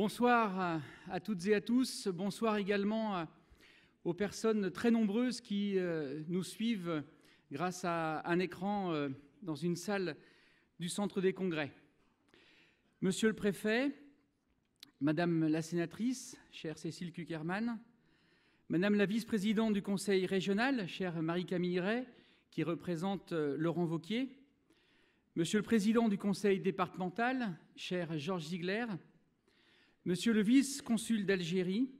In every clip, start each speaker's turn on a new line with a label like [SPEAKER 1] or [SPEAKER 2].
[SPEAKER 1] Bonsoir à toutes et à tous. Bonsoir également aux personnes très nombreuses qui euh, nous suivent grâce à un écran euh, dans une salle du Centre des Congrès. Monsieur le Préfet, Madame la Sénatrice, chère Cécile Cuckerman, Madame la Vice-Présidente du Conseil Régional, chère Marie-Camille Ray, qui représente euh, Laurent Vauquier, Monsieur le Président du Conseil départemental, cher Georges Ziegler, monsieur le vice-consul d'Algérie,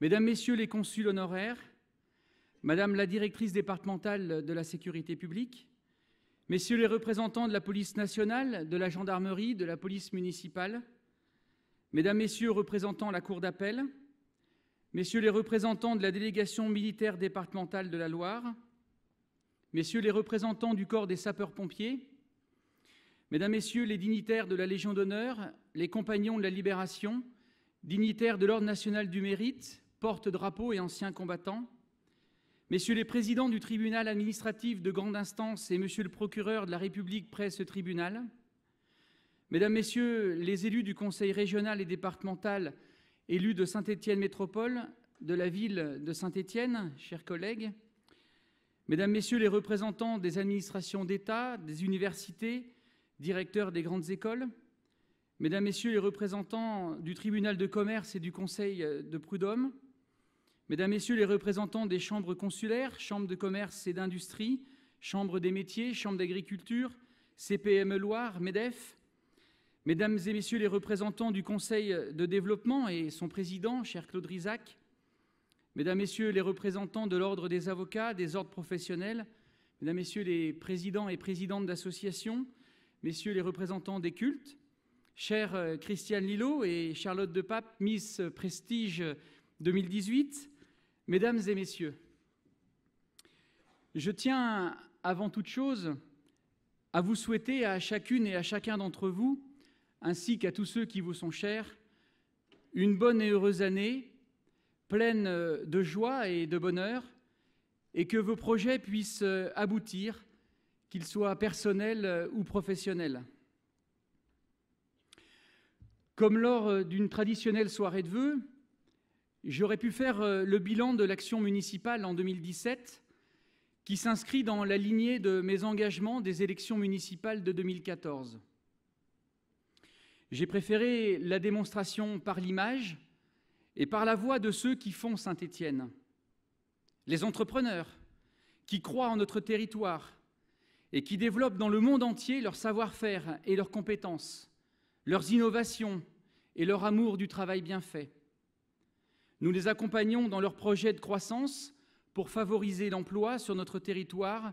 [SPEAKER 1] mesdames, messieurs les consuls honoraires, madame la directrice départementale de la sécurité publique, messieurs les représentants de la police nationale, de la gendarmerie, de la police municipale, mesdames, messieurs représentants de la cour d'appel, messieurs les représentants de la délégation militaire départementale de la Loire, messieurs les représentants du corps des sapeurs-pompiers, Mesdames, Messieurs les dignitaires de la Légion d'honneur, les compagnons de la Libération, dignitaires de l'Ordre national du mérite, porte-drapeaux et anciens combattants, Messieurs les présidents du tribunal administratif de grande instance et Monsieur le procureur de la République près ce tribunal, Mesdames, Messieurs les élus du Conseil régional et départemental élus de Saint-Étienne Métropole, de la ville de Saint-Étienne, chers collègues, Mesdames, Messieurs les représentants des administrations d'État, des universités, directeurs des grandes écoles, mesdames, messieurs les représentants du tribunal de commerce et du conseil euh, de prud'homme, mesdames, messieurs les représentants des chambres consulaires, chambres de commerce et d'industrie, chambres des métiers, chambres d'agriculture, CPME Loire, MEDEF, mesdames et messieurs les représentants du conseil de développement et son président, cher Claude Rizac, mesdames, messieurs les représentants de l'ordre des avocats, des ordres professionnels, mesdames, messieurs les présidents et présidentes d'associations, messieurs les représentants des cultes, chère euh, Christiane Lillo et Charlotte de Pape, Miss Prestige 2018, mesdames et messieurs, je tiens avant toute chose à vous souhaiter à chacune et à chacun d'entre vous, ainsi qu'à tous ceux qui vous sont chers, une bonne et heureuse année, pleine de joie et de bonheur, et que vos projets puissent aboutir qu'il soit personnel euh, ou professionnel. Comme lors euh, d'une traditionnelle soirée de vœux, j'aurais pu faire euh, le bilan de l'action municipale en 2017, qui s'inscrit dans la lignée de mes engagements des élections municipales de 2014. J'ai préféré la démonstration par l'image et par la voix de ceux qui font Saint-Étienne. Les entrepreneurs qui croient en notre territoire, et qui développent dans le monde entier leur savoir-faire et leurs compétences, leurs innovations et leur amour du travail bien fait. Nous les accompagnons dans leurs projets de croissance pour favoriser l'emploi sur notre territoire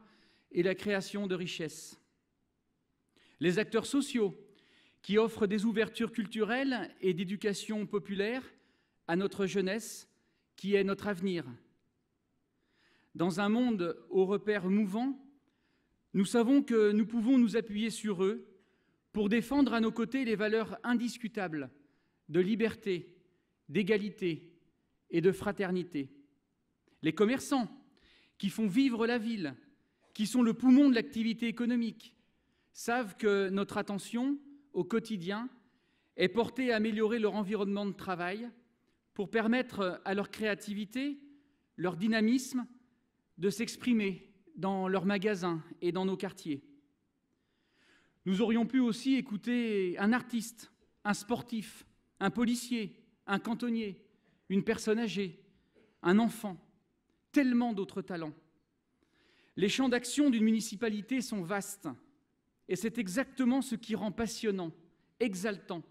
[SPEAKER 1] et la création de richesses. Les acteurs sociaux qui offrent des ouvertures culturelles et d'éducation populaire à notre jeunesse qui est notre avenir. Dans un monde aux repères mouvants, nous savons que nous pouvons nous appuyer sur eux pour défendre à nos côtés les valeurs indiscutables de liberté, d'égalité et de fraternité. Les commerçants qui font vivre la ville, qui sont le poumon de l'activité économique, savent que notre attention au quotidien est portée à améliorer leur environnement de travail pour permettre à leur créativité, leur dynamisme de s'exprimer dans leurs magasins et dans nos quartiers. Nous aurions pu aussi écouter un artiste, un sportif, un policier, un cantonnier, une personne âgée, un enfant, tellement d'autres talents. Les champs d'action d'une municipalité sont vastes et c'est exactement ce qui rend passionnant, exaltant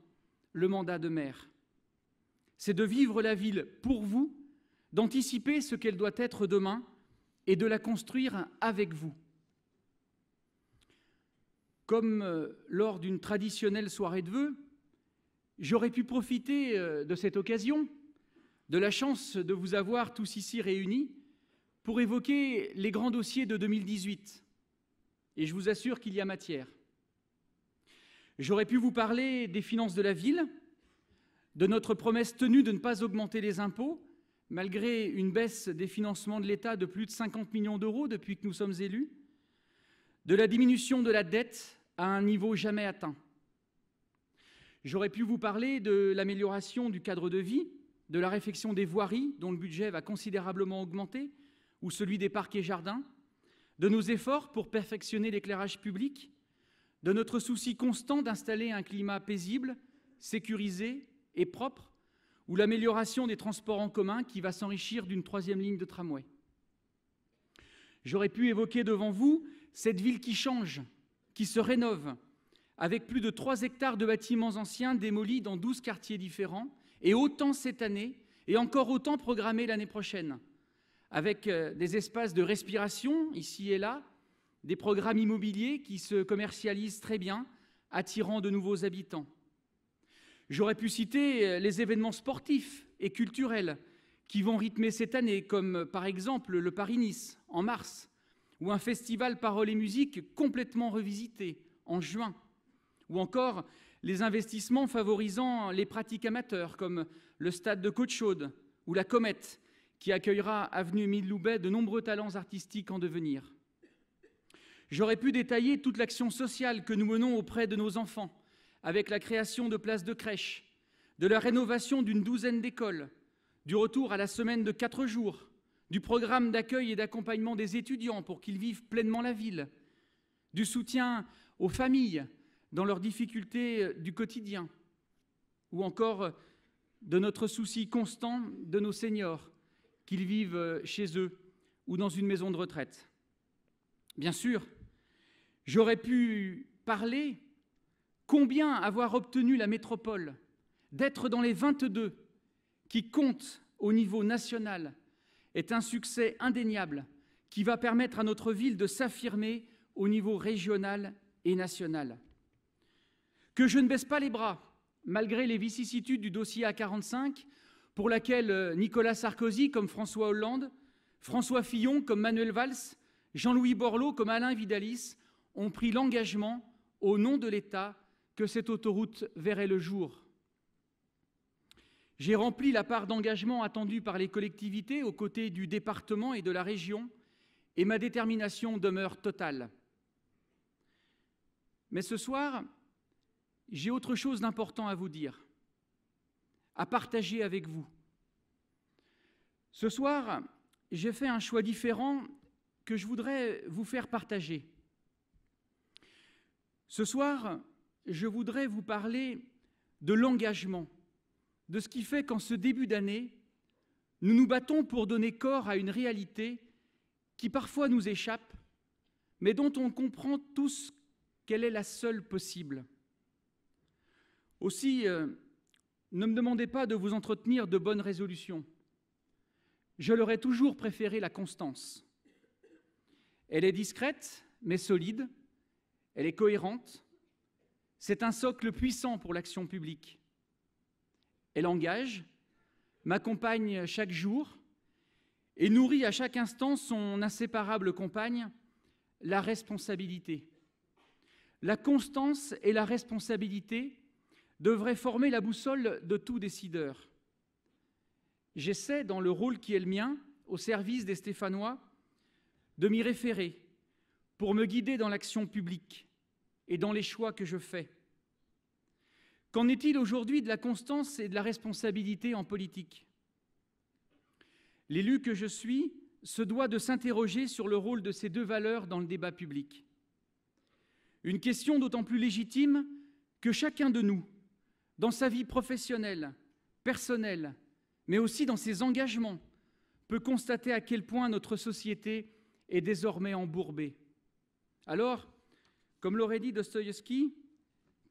[SPEAKER 1] le mandat de maire. C'est de vivre la ville pour vous, d'anticiper ce qu'elle doit être demain et de la construire avec vous. Comme euh, lors d'une traditionnelle soirée de vœux, j'aurais pu profiter euh, de cette occasion, de la chance de vous avoir tous ici réunis, pour évoquer les grands dossiers de 2018. Et je vous assure qu'il y a matière. J'aurais pu vous parler des finances de la ville, de notre promesse tenue de ne pas augmenter les impôts, malgré une baisse des financements de l'État de plus de 50 millions d'euros depuis que nous sommes élus, de la diminution de la dette à un niveau jamais atteint. J'aurais pu vous parler de l'amélioration du cadre de vie, de la réfection des voiries, dont le budget va considérablement augmenter, ou celui des parcs et jardins, de nos efforts pour perfectionner l'éclairage public, de notre souci constant d'installer un climat paisible, sécurisé et propre, ou l'amélioration des transports en commun qui va s'enrichir d'une troisième ligne de tramway. J'aurais pu évoquer devant vous cette ville qui change, qui se rénove, avec plus de 3 hectares de bâtiments anciens démolis dans 12 quartiers différents, et autant cette année, et encore autant programmés l'année prochaine, avec euh, des espaces de respiration ici et là, des programmes immobiliers qui se commercialisent très bien, attirant de nouveaux habitants. J'aurais pu citer euh, les événements sportifs et culturels qui vont rythmer cette année, comme euh, par exemple le Paris-Nice en mars, ou un festival Paroles et Musique complètement revisité en juin, ou encore les investissements favorisant les pratiques amateurs, comme le stade de Côte-Chaude ou la Comète, qui accueillera avenue mille Loubet de nombreux talents artistiques en devenir. J'aurais pu détailler toute l'action sociale que nous menons auprès de nos enfants, avec la création de places de crèche, de la rénovation d'une douzaine d'écoles, du retour à la semaine de quatre jours, du programme d'accueil et d'accompagnement des étudiants pour qu'ils vivent pleinement la ville, du soutien aux familles dans leurs difficultés du quotidien, ou encore de notre souci constant de nos seniors, qu'ils vivent chez eux ou dans une maison de retraite. Bien sûr, j'aurais pu parler Combien avoir obtenu la métropole d'être dans les 22 qui comptent au niveau national est un succès indéniable qui va permettre à notre ville de s'affirmer au niveau régional et national. Que je ne baisse pas les bras, malgré les vicissitudes du dossier A45, pour laquelle euh, Nicolas Sarkozy, comme François Hollande, François Fillon, comme Manuel Valls, Jean-Louis Borloo, comme Alain Vidalis, ont pris l'engagement, au nom de l'État, que cette autoroute verrait le jour. J'ai rempli la part d'engagement attendue par les collectivités aux côtés du département et de la région, et ma détermination demeure totale. Mais ce soir, j'ai autre chose d'important à vous dire, à partager avec vous. Ce soir, j'ai fait un choix différent que je voudrais vous faire partager. Ce soir, je voudrais vous parler de l'engagement, de ce qui fait qu'en ce début d'année, nous nous battons pour donner corps à une réalité qui parfois nous échappe, mais dont on comprend tous qu'elle est la seule possible. Aussi, euh, ne me demandez pas de vous entretenir de bonnes résolutions. Je leur ai toujours préféré la constance. Elle est discrète, mais solide, elle est cohérente, c'est un socle puissant pour l'action publique. Elle engage, m'accompagne chaque jour et nourrit à chaque instant son inséparable compagne, la responsabilité. La constance et la responsabilité devraient former la boussole de tout décideur. J'essaie, dans le rôle qui est le mien, au service des Stéphanois, de m'y référer pour me guider dans l'action publique et dans les choix que je fais. Qu'en est-il aujourd'hui de la constance et de la responsabilité en politique L'élu que je suis se doit de s'interroger sur le rôle de ces deux valeurs dans le débat public. Une question d'autant plus légitime que chacun de nous, dans sa vie professionnelle, personnelle, mais aussi dans ses engagements, peut constater à quel point notre société est désormais embourbée. Alors, comme l'aurait dit Dostoïevski,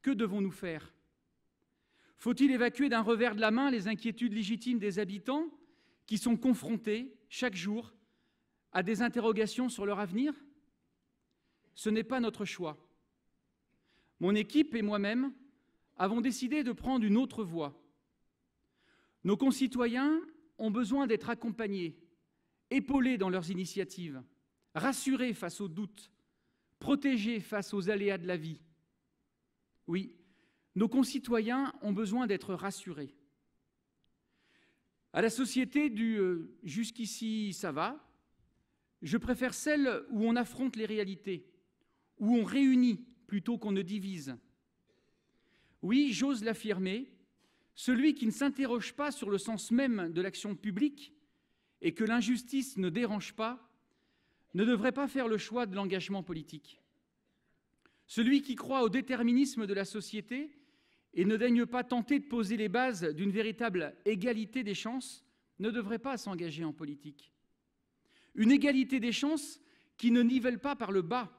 [SPEAKER 1] que devons-nous faire faut-il évacuer d'un revers de la main les inquiétudes légitimes des habitants qui sont confrontés chaque jour à des interrogations sur leur avenir Ce n'est pas notre choix. Mon équipe et moi-même avons décidé de prendre une autre voie. Nos concitoyens ont besoin d'être accompagnés, épaulés dans leurs initiatives, rassurés face aux doutes, protégés face aux aléas de la vie. Oui, nos concitoyens ont besoin d'être rassurés. À la société du euh, jusqu'ici ça va, je préfère celle où on affronte les réalités, où on réunit plutôt qu'on ne divise. Oui, j'ose l'affirmer, celui qui ne s'interroge pas sur le sens même de l'action publique et que l'injustice ne dérange pas ne devrait pas faire le choix de l'engagement politique. Celui qui croit au déterminisme de la société et ne daigne pas tenter de poser les bases d'une véritable égalité des chances, ne devrait pas s'engager en politique. Une égalité des chances qui ne nivelle pas par le bas,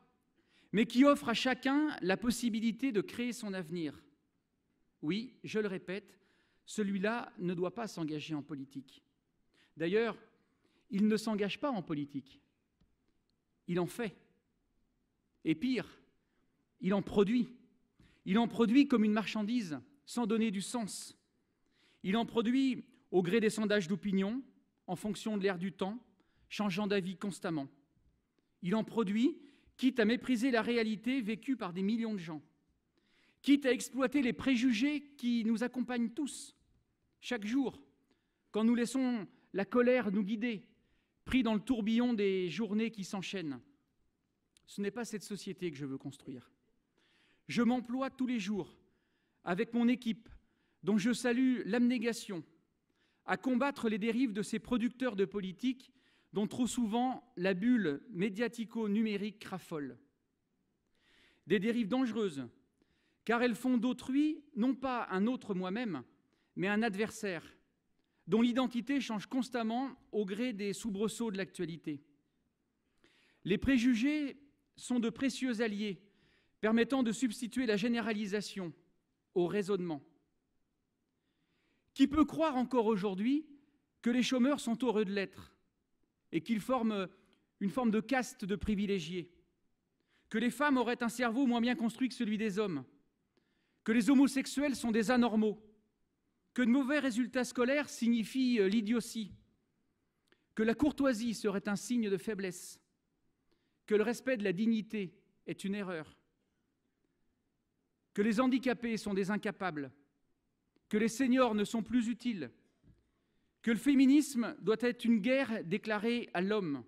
[SPEAKER 1] mais qui offre à chacun la possibilité de créer son avenir. Oui, je le répète, celui-là ne doit pas s'engager en politique. D'ailleurs, il ne s'engage pas en politique. Il en fait. Et pire, il en produit. Il en produit comme une marchandise, sans donner du sens. Il en produit au gré des sondages d'opinion, en fonction de l'air du temps, changeant d'avis constamment. Il en produit, quitte à mépriser la réalité vécue par des millions de gens, quitte à exploiter les préjugés qui nous accompagnent tous, chaque jour, quand nous laissons la colère nous guider, pris dans le tourbillon des journées qui s'enchaînent. Ce n'est pas cette société que je veux construire. Je m'emploie tous les jours, avec mon équipe, dont je salue l'abnégation, à combattre les dérives de ces producteurs de politique dont trop souvent la bulle médiatico-numérique raffole. Des dérives dangereuses, car elles font d'autrui non pas un autre moi-même, mais un adversaire, dont l'identité change constamment au gré des soubresauts de l'actualité. Les préjugés sont de précieux alliés permettant de substituer la généralisation au raisonnement. Qui peut croire encore aujourd'hui que les chômeurs sont heureux de l'être et qu'ils forment une forme de caste de privilégiés, que les femmes auraient un cerveau moins bien construit que celui des hommes, que les homosexuels sont des anormaux, que de mauvais résultats scolaires signifient euh, l'idiotie, que la courtoisie serait un signe de faiblesse, que le respect de la dignité est une erreur, que les handicapés sont des incapables, que les seniors ne sont plus utiles, que le féminisme doit être une guerre déclarée à l'homme.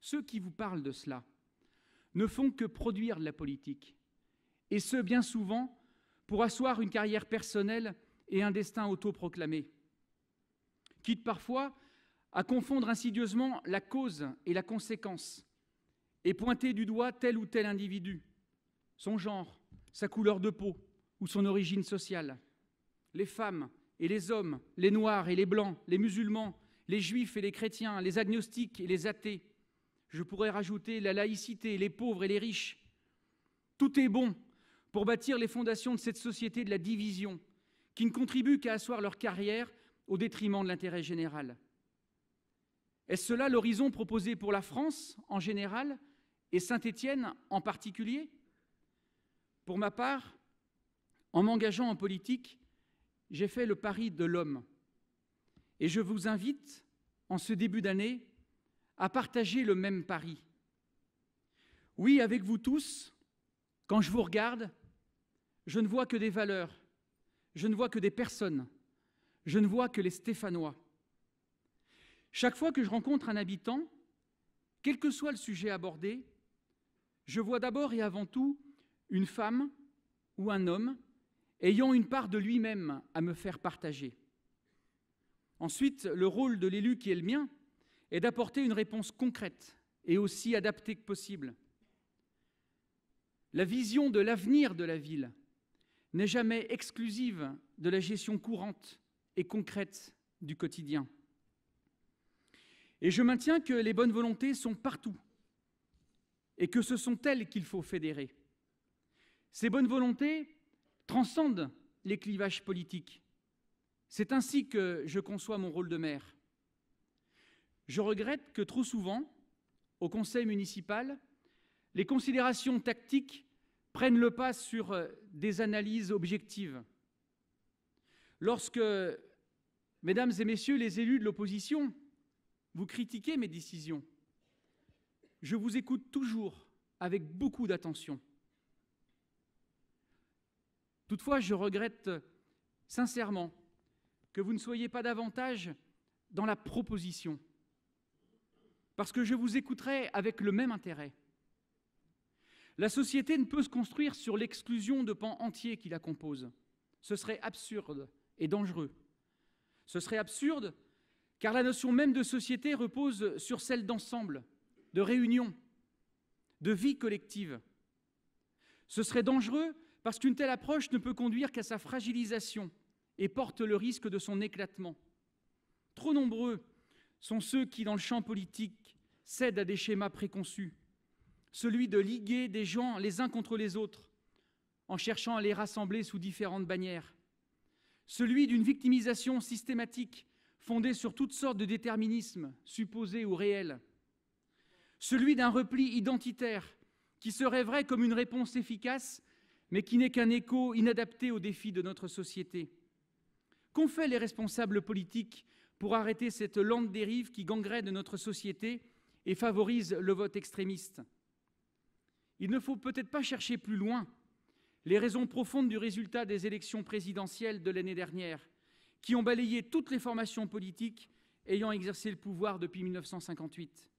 [SPEAKER 1] Ceux qui vous parlent de cela ne font que produire de la politique, et ce bien souvent pour asseoir une carrière personnelle et un destin autoproclamé, quitte parfois à confondre insidieusement la cause et la conséquence, et pointer du doigt tel ou tel individu, son genre, sa couleur de peau ou son origine sociale. Les femmes et les hommes, les noirs et les blancs, les musulmans, les juifs et les chrétiens, les agnostiques et les athées. Je pourrais rajouter la laïcité, les pauvres et les riches. Tout est bon pour bâtir les fondations de cette société de la division, qui ne contribue qu'à asseoir leur carrière au détriment de l'intérêt général. Est-ce cela l'horizon proposé pour la France en général et Saint-Étienne en particulier pour ma part, en m'engageant en politique, j'ai fait le pari de l'homme. Et je vous invite, en ce début d'année, à partager le même pari. Oui, avec vous tous, quand je vous regarde, je ne vois que des valeurs, je ne vois que des personnes, je ne vois que les Stéphanois. Chaque fois que je rencontre un habitant, quel que soit le sujet abordé, je vois d'abord et avant tout une femme ou un homme ayant une part de lui-même à me faire partager. Ensuite, le rôle de l'élu qui est le mien est d'apporter une réponse concrète et aussi adaptée que possible. La vision de l'avenir de la ville n'est jamais exclusive de la gestion courante et concrète du quotidien. Et je maintiens que les bonnes volontés sont partout et que ce sont elles qu'il faut fédérer. Ces bonnes volontés transcendent les clivages politiques. C'est ainsi que je conçois mon rôle de maire. Je regrette que trop souvent, au conseil municipal, les considérations tactiques prennent le pas sur euh, des analyses objectives. Lorsque, mesdames et messieurs les élus de l'opposition, vous critiquez mes décisions, je vous écoute toujours avec beaucoup d'attention. Toutefois, je regrette euh, sincèrement que vous ne soyez pas davantage dans la proposition, parce que je vous écouterai avec le même intérêt. La société ne peut se construire sur l'exclusion de pans entiers qui la composent. Ce serait absurde et dangereux. Ce serait absurde car la notion même de société repose sur celle d'ensemble, de réunion, de vie collective. Ce serait dangereux parce qu'une telle approche ne peut conduire qu'à sa fragilisation et porte le risque de son éclatement. Trop nombreux sont ceux qui, dans le champ politique, cèdent à des schémas préconçus, celui de liguer des gens les uns contre les autres, en cherchant à les rassembler sous différentes bannières, celui d'une victimisation systématique fondée sur toutes sortes de déterminismes, supposés ou réels, celui d'un repli identitaire qui serait vrai comme une réponse efficace mais qui n'est qu'un écho inadapté aux défis de notre société Qu'ont fait les responsables politiques pour arrêter cette lente dérive qui gangrène notre société et favorise le vote extrémiste Il ne faut peut-être pas chercher plus loin les raisons profondes du résultat des élections présidentielles de l'année dernière, qui ont balayé toutes les formations politiques ayant exercé le pouvoir depuis 1958.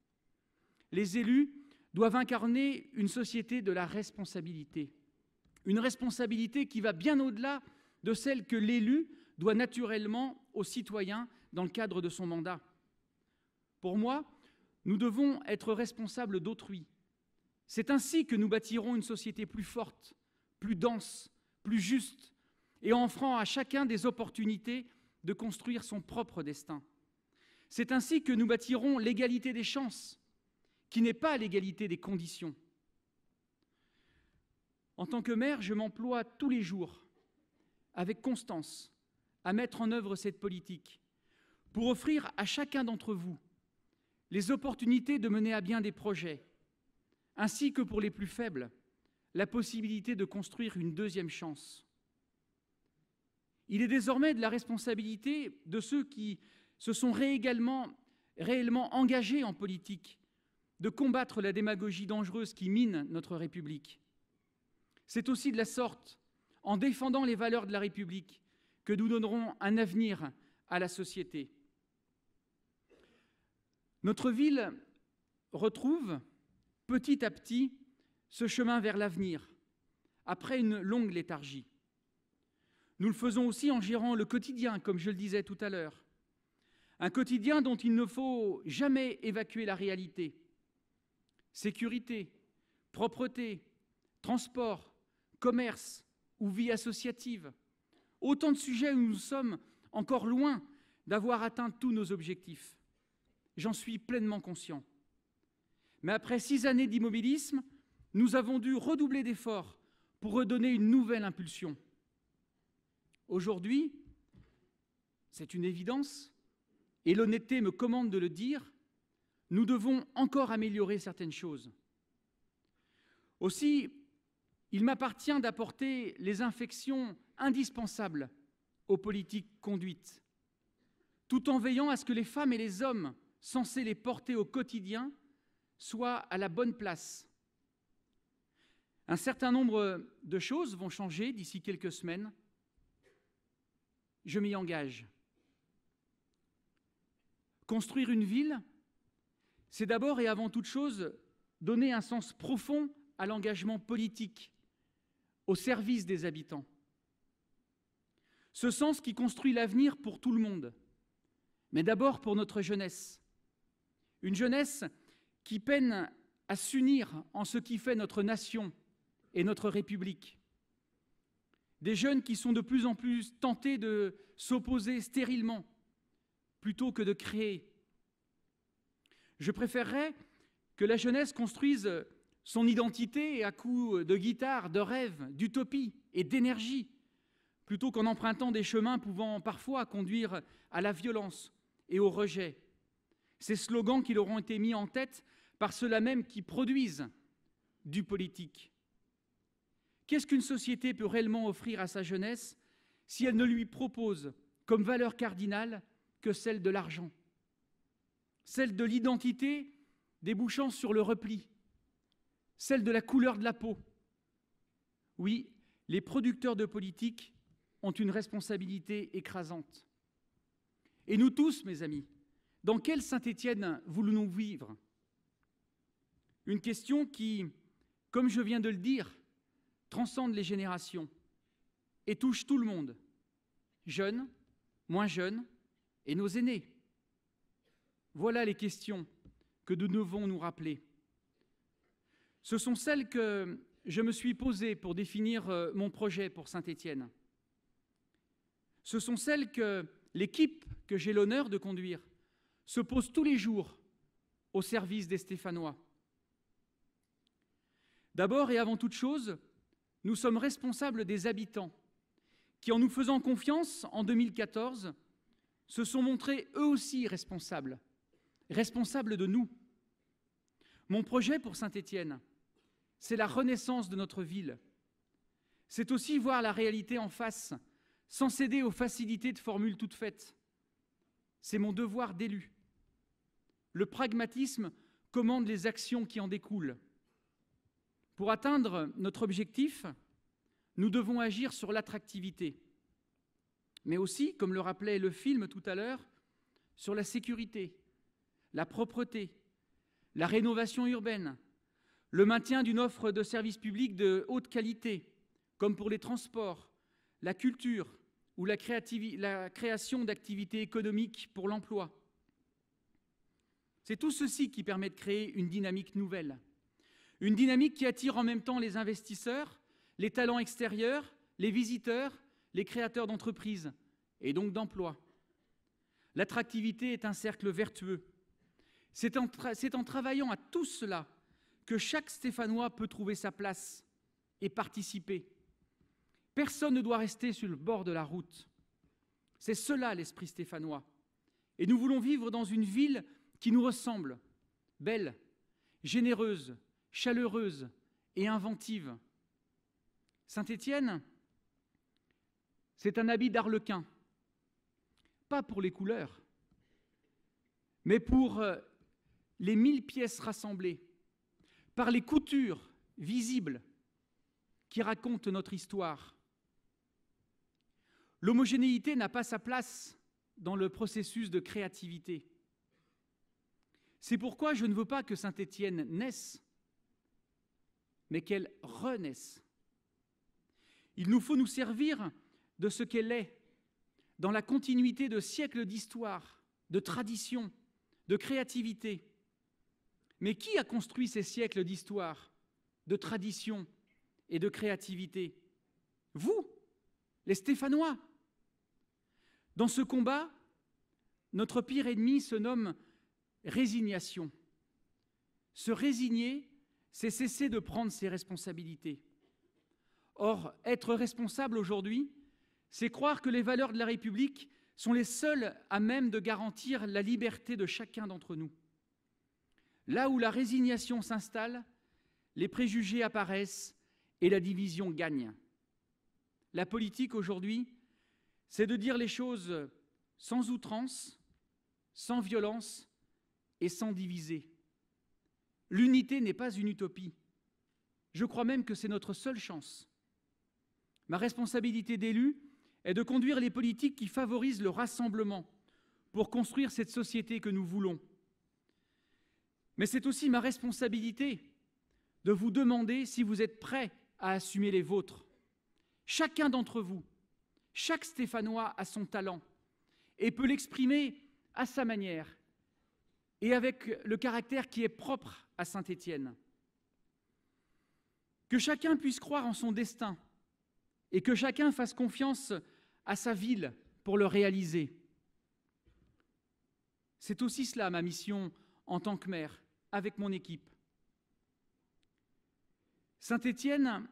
[SPEAKER 1] Les élus doivent incarner une société de la responsabilité une responsabilité qui va bien au-delà de celle que l'élu doit naturellement aux citoyens dans le cadre de son mandat. Pour moi, nous devons être responsables d'autrui. C'est ainsi que nous bâtirons une société plus forte, plus dense, plus juste, et en offrant à chacun des opportunités de construire son propre destin. C'est ainsi que nous bâtirons l'égalité des chances, qui n'est pas l'égalité des conditions. En tant que maire, je m'emploie tous les jours, avec constance, à mettre en œuvre cette politique pour offrir à chacun d'entre vous les opportunités de mener à bien des projets, ainsi que pour les plus faibles, la possibilité de construire une deuxième chance. Il est désormais de la responsabilité de ceux qui se sont réellement, réellement engagés en politique de combattre la démagogie dangereuse qui mine notre République. C'est aussi de la sorte, en défendant les valeurs de la République, que nous donnerons un avenir à la société. Notre ville retrouve petit à petit ce chemin vers l'avenir, après une longue léthargie. Nous le faisons aussi en gérant le quotidien, comme je le disais tout à l'heure. Un quotidien dont il ne faut jamais évacuer la réalité. Sécurité, propreté, transport, commerce ou vie associative. Autant de sujets où nous sommes encore loin d'avoir atteint tous nos objectifs. J'en suis pleinement conscient. Mais après six années d'immobilisme, nous avons dû redoubler d'efforts pour redonner une nouvelle impulsion. Aujourd'hui, c'est une évidence, et l'honnêteté me commande de le dire, nous devons encore améliorer certaines choses. Aussi, il m'appartient d'apporter les infections indispensables aux politiques conduites, tout en veillant à ce que les femmes et les hommes censés les porter au quotidien soient à la bonne place. Un certain nombre de choses vont changer d'ici quelques semaines. Je m'y engage. Construire une ville, c'est d'abord et avant toute chose donner un sens profond à l'engagement politique au service des habitants. Ce sens qui construit l'avenir pour tout le monde, mais d'abord pour notre jeunesse. Une jeunesse qui peine à s'unir en ce qui fait notre nation et notre République. Des jeunes qui sont de plus en plus tentés de s'opposer stérilement plutôt que de créer. Je préférerais que la jeunesse construise son identité à coups de guitare, de rêve, d'utopie et d'énergie, plutôt qu'en empruntant des chemins pouvant parfois conduire à la violence et au rejet. Ces slogans qui leur ont été mis en tête par ceux-là même qui produisent du politique. Qu'est-ce qu'une société peut réellement offrir à sa jeunesse si elle ne lui propose comme valeur cardinale que celle de l'argent, celle de l'identité débouchant sur le repli, celle de la couleur de la peau. Oui, les producteurs de politique ont une responsabilité écrasante. Et nous tous, mes amis, dans quel Saint-Étienne voulons-nous vivre Une question qui, comme je viens de le dire, transcende les générations et touche tout le monde, jeunes, moins jeunes et nos aînés. Voilà les questions que nous devons nous rappeler. Ce sont celles que je me suis posées pour définir euh, mon projet pour Saint-Étienne. Ce sont celles que l'équipe que j'ai l'honneur de conduire se pose tous les jours au service des Stéphanois. D'abord et avant toute chose, nous sommes responsables des habitants qui, en nous faisant confiance en 2014, se sont montrés eux aussi responsables, responsables de nous. Mon projet pour Saint-Étienne, c'est la renaissance de notre ville. C'est aussi voir la réalité en face, sans céder aux facilités de formules toutes faites. C'est mon devoir d'élu. Le pragmatisme commande les actions qui en découlent. Pour atteindre notre objectif, nous devons agir sur l'attractivité, mais aussi, comme le rappelait le film tout à l'heure, sur la sécurité, la propreté, la rénovation urbaine, le maintien d'une offre de services publics de haute qualité, comme pour les transports, la culture ou la, création d'activités économiques pour l'emploi. C'est tout ceci qui permet de créer une dynamique nouvelle, une dynamique qui attire en même temps les investisseurs, les talents extérieurs, les visiteurs, les créateurs d'entreprises et donc d'emplois. L'attractivité est un cercle vertueux. C'est en travaillant à tout cela que chaque Stéphanois peut trouver sa place et participer. Personne ne doit rester sur le bord de la route. C'est cela l'esprit stéphanois. Et nous voulons vivre dans une ville qui nous ressemble, belle, généreuse, chaleureuse et inventive. Saint-Étienne, c'est un habit d'arlequin, pas pour les couleurs, mais pour euh, les mille pièces rassemblées par les coutures visibles qui racontent notre histoire. L'homogénéité n'a pas sa place dans le processus de créativité. C'est pourquoi je ne veux pas que Saint-Étienne naisse, mais qu'elle renaisse. Il nous faut nous servir de ce qu'elle est, dans la continuité de siècles d'histoire, de tradition, de créativité. Mais qui a construit ces siècles d'histoire, de tradition et de créativité Vous, les Stéphanois. Dans ce combat, notre pire ennemi se nomme résignation. Se résigner, c'est cesser de prendre ses responsabilités. Or, être responsable aujourd'hui, c'est croire que les valeurs de la République sont les seules à même de garantir la liberté de chacun d'entre nous. Là où la résignation s'installe, les préjugés apparaissent et la division gagne. La politique aujourd'hui, c'est de dire les choses sans outrance, sans violence et sans diviser. L'unité n'est pas une utopie. Je crois même que c'est notre seule chance. Ma responsabilité d'élu est de conduire les politiques qui favorisent le rassemblement pour construire cette société que nous voulons. Mais c'est aussi ma responsabilité de vous demander si vous êtes prêts à assumer les vôtres. Chacun d'entre vous, chaque Stéphanois a son talent et peut l'exprimer à sa manière et avec le caractère qui est propre à Saint-Étienne. Que chacun puisse croire en son destin et que chacun fasse confiance à sa ville pour le réaliser. C'est aussi cela ma mission en tant que maire, avec mon équipe. Saint-Étienne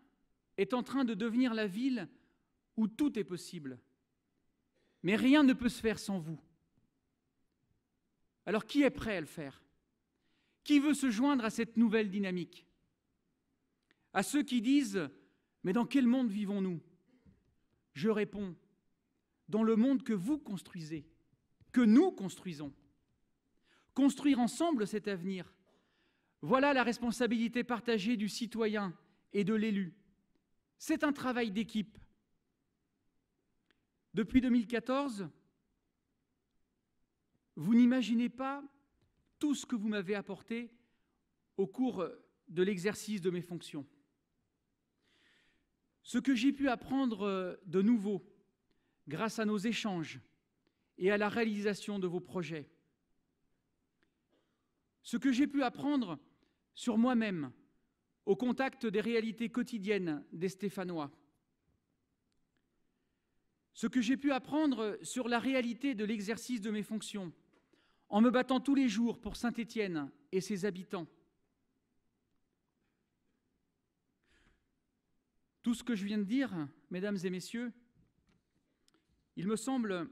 [SPEAKER 1] est en train de devenir la ville où tout est possible, mais rien ne peut se faire sans vous. Alors qui est prêt à le faire Qui veut se joindre à cette nouvelle dynamique À ceux qui disent ⁇ Mais dans quel monde vivons-nous ?⁇ Je réponds ⁇ Dans le monde que vous construisez, que nous construisons. Construire ensemble cet avenir, voilà la responsabilité partagée du citoyen et de l'élu. C'est un travail d'équipe. Depuis 2014, vous n'imaginez pas tout ce que vous m'avez apporté au cours de l'exercice de mes fonctions. Ce que j'ai pu apprendre de nouveau grâce à nos échanges et à la réalisation de vos projets. Ce que j'ai pu apprendre sur moi-même, au contact des réalités quotidiennes des Stéphanois. Ce que j'ai pu apprendre sur la réalité de l'exercice de mes fonctions, en me battant tous les jours pour Saint-Étienne et ses habitants. Tout ce que je viens de dire, mesdames et messieurs, il me semble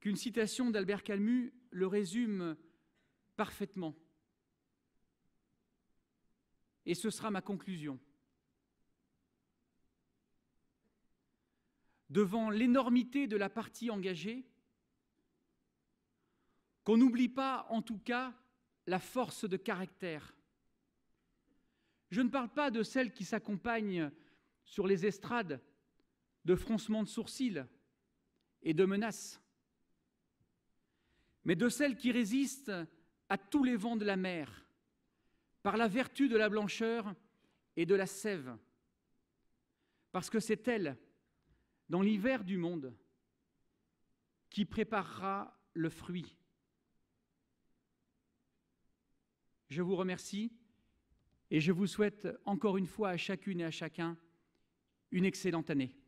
[SPEAKER 1] qu'une citation d'Albert Camus le résume parfaitement. Et ce sera ma conclusion. Devant l'énormité de la partie engagée, qu'on n'oublie pas en tout cas la force de caractère. Je ne parle pas de celle qui s'accompagne sur les estrades de froncements de sourcils et de menaces, mais de celle qui résiste à tous les vents de la mer, par la vertu de la blancheur et de la sève, parce que c'est elle, dans l'hiver du monde, qui préparera le fruit. Je vous remercie et je vous souhaite encore une fois à chacune et à chacun une excellente année.